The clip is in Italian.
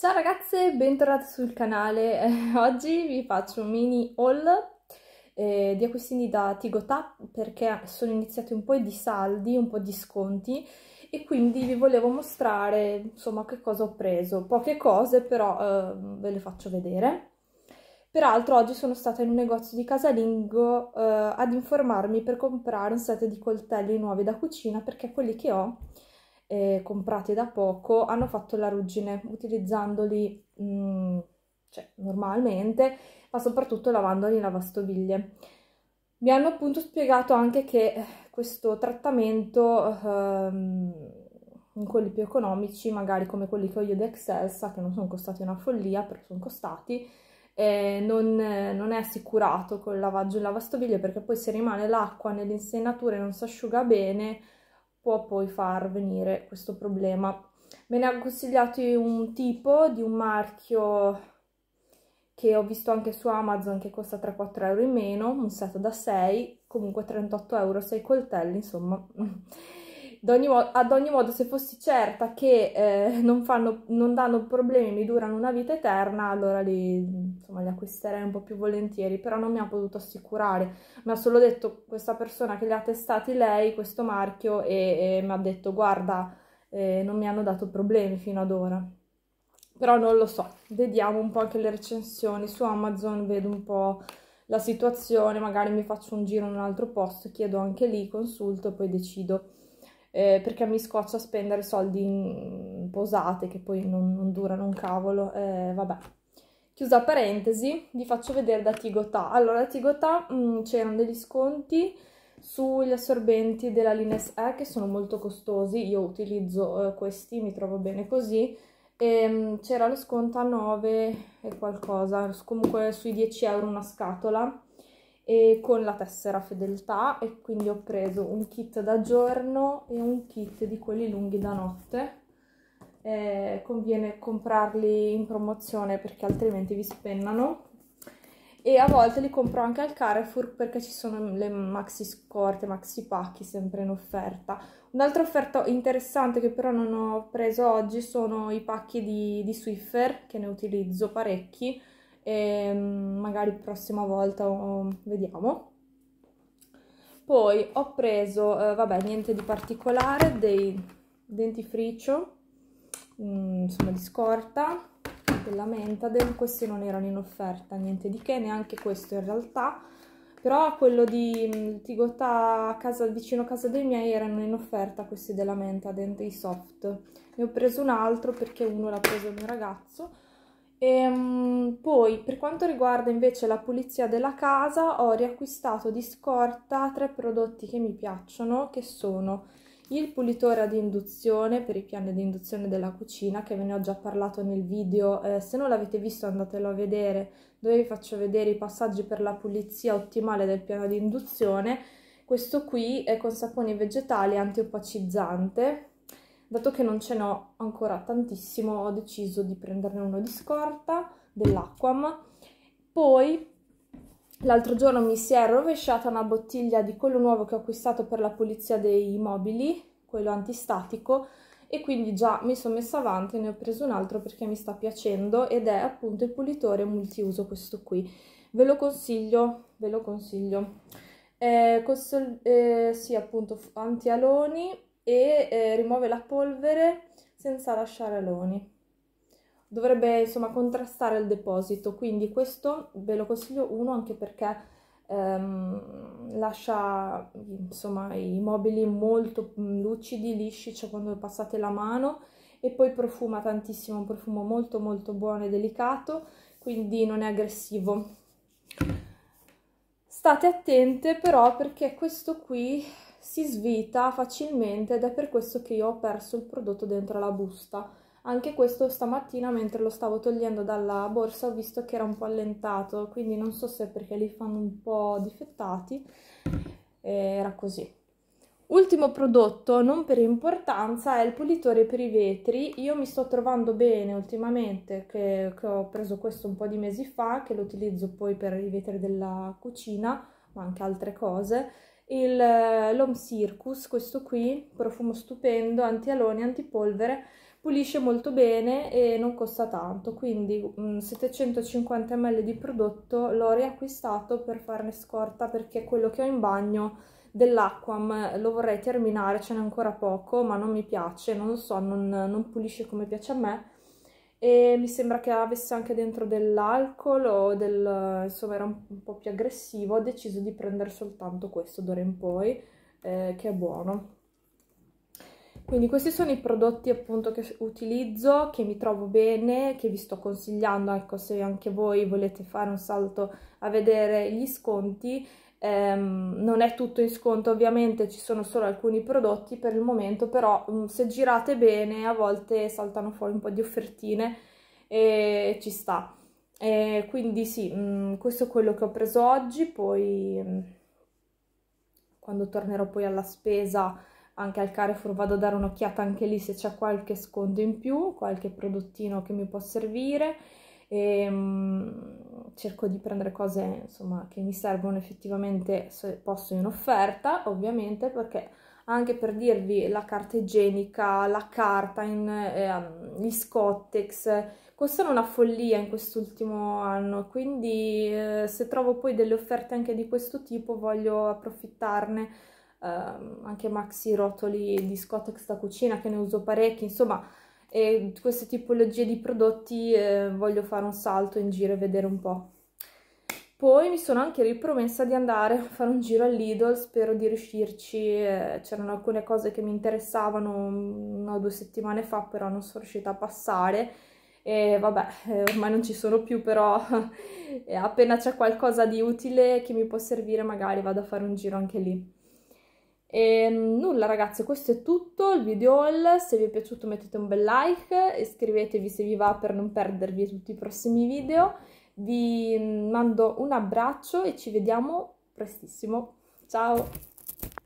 Ciao ragazze, bentornate sul canale. oggi vi faccio un mini haul eh, di acquistini da Tigotà perché sono iniziati un po' di saldi, un po' di sconti e quindi vi volevo mostrare insomma che cosa ho preso. Poche cose però eh, ve le faccio vedere. Peraltro oggi sono stata in un negozio di casalingo eh, ad informarmi per comprare un set di coltelli nuovi da cucina perché quelli che ho eh, comprati da poco hanno fatto la ruggine utilizzandoli mh, mm, cioè, normalmente, ma soprattutto lavandoli in lavastoviglie. Mi hanno appunto spiegato anche che eh, questo trattamento ehm, in quelli più economici, magari come quelli che ho io di Excelsa, che non sono costati una follia, però sono costati, eh, non, eh, non, è assicurato col lavaggio in lavastoviglie perché poi se rimane l'acqua nell'insenatura e non si asciuga bene, può poi far venire questo problema. Me ne ha consigliato un tipo di un marchio che ho visto anche su Amazon che costa 3-4 euro in meno, un set da 6, comunque 38 euro, 6 coltelli, insomma ogni modo, ad ogni modo, se fossi certa che eh, non, fanno, non, danno problemi, mi durano una vita eterna, allora li, insomma, li, acquisterei un po' più volentieri, però non mi ha potuto assicurare, mi ha solo detto questa persona che li ha testati lei, questo marchio, e, e mi ha detto guarda, eh, non mi hanno dato problemi fino ad ora. Però non lo so, vediamo un po' anche le recensioni su Amazon, vedo un po' la situazione, magari mi faccio un giro in un altro posto, chiedo anche lì, consulto e poi decido eh, perché mi scoccio a spendere soldi in posate che poi non, non durano un cavolo, eh, vabbè. Chiusa parentesi, vi faccio vedere da Tigotà. Allora, da Tigotà mm, c'erano degli sconti sugli assorbenti della Lines E che sono molto costosi, io utilizzo eh, questi, mi trovo bene così. Ehm, c'era lo sconto a 9 e qualcosa, comunque sui 10 euro una scatola e con la tessera fedeltà e quindi ho preso un kit da giorno e un kit di quelli lunghi da notte. Eh, conviene comprarli in promozione perché altrimenti vi spennano e a volte li compro anche al Carrefour perché ci sono le maxi scorte, maxi pacchi sempre in offerta. Un'altra offerta interessante che però non ho preso oggi sono i pacchi di, di Swiffer che ne utilizzo parecchi e mm, magari prossima volta vediamo. Poi ho preso, eh, vabbè, niente di particolare, dei dentifricio, mh, mm, insomma di scorta, della Mentadel, questi non erano in offerta, niente di che, neanche questo in realtà, però quello di mm, Tigotà casa, vicino a casa dei miei erano in offerta questi della Mentadel, i soft. Ne ho preso un altro perché uno l'ha preso il mio ragazzo, e, ehm, poi per quanto riguarda invece la pulizia della casa ho riacquistato di scorta tre prodotti che mi piacciono che sono il pulitore ad induzione per i piani di induzione della cucina che ve ne ho già parlato nel video eh, se non l'avete visto andatelo a vedere dove vi faccio vedere i passaggi per la pulizia ottimale del piano di induzione questo qui è con sapone vegetale antiopacizzante Dato che non ce n'ho ancora tantissimo, ho deciso di prenderne uno di scorta, dell'Aquam. Poi, l'altro giorno mi si è rovesciata una bottiglia di quello nuovo che ho acquistato per la pulizia dei mobili, quello antistatico, e quindi già mi sono messa avanti e ne ho preso un altro perché mi sta piacendo ed è appunto il pulitore multiuso questo qui ve lo consiglio ve lo consiglio eh, questo, eh, sì appunto antialoni, e eh, rimuove la polvere senza lasciare aloni. Dovrebbe insomma contrastare il deposito, quindi questo ve lo consiglio uno anche perché ehm, lascia insomma i mobili molto mm, lucidi, lisci, cioè quando passate la mano e poi profuma tantissimo, un profumo molto molto buono e delicato, quindi non è aggressivo. State attente però perché questo qui si svita facilmente ed è per questo che io ho perso il prodotto dentro la busta. Anche questo stamattina mentre lo stavo togliendo dalla borsa ho visto che era un po' allentato, quindi non so se perché li fanno un po' difettati, eh, era così. Ultimo prodotto, non per importanza, è il pulitore per i vetri. Io mi sto trovando bene ultimamente, che, che ho preso questo un po' di mesi fa, che lo utilizzo poi per i vetri della cucina, ma anche altre cose il, eh, l'Home Circus, questo qui, profumo stupendo, antialoni, antipolvere, pulisce molto bene e non costa tanto, quindi mh, mm, 750 ml di prodotto l'ho riacquistato per farne scorta perché quello che ho in bagno dell'Aquam lo vorrei terminare, ce n'è ancora poco, ma non mi piace, non lo so, non, non pulisce come piace a me e mi sembra che avesse anche dentro dell'alcol o del, insomma era un, un, po' più aggressivo, ho deciso di prendere soltanto questo d'ora in poi eh, che è buono. Quindi questi sono i prodotti appunto che utilizzo, che mi trovo bene, che vi sto consigliando, ecco se anche voi volete fare un salto a vedere gli sconti Ehm, non è tutto in sconto ovviamente, ci sono solo alcuni prodotti per il momento, però mm, se girate bene a volte saltano fuori un po' di offertine e ci sta. E quindi sì, mh, mm, questo è quello che ho preso oggi, poi mh, mm, quando tornerò poi alla spesa anche al Carrefour vado a dare un'occhiata anche lì se c'è qualche sconto in più, qualche prodottino che mi può servire. E, ehm, mh, cerco di prendere cose insomma, che mi servono effettivamente se posso in offerta, ovviamente, perché anche per dirvi la carta igienica, la carta, in, eh, gli scottex, costano una follia in quest'ultimo anno, quindi eh, se trovo poi delle offerte anche di questo tipo voglio approfittarne, eh, anche maxi rotoli di scottex da cucina che ne uso parecchi, insomma e queste tipologie di prodotti eh, voglio fare un salto in giro e vedere un po'. Poi mi sono anche ripromessa di andare a fare un giro all'Idol, spero di riuscirci, eh, c'erano alcune cose che mi interessavano una o due settimane fa, però non sono riuscita a passare e vabbè, eh, ormai non ci sono più, però appena c'è qualcosa di utile che mi può servire magari vado a fare un giro anche lì. E ehm, nulla ragazzi, questo è tutto, il video haul, se vi è piaciuto mettete un bel like, iscrivetevi se vi va per non perdervi tutti i prossimi video, vi mm, mando un abbraccio e ci vediamo prestissimo, ciao!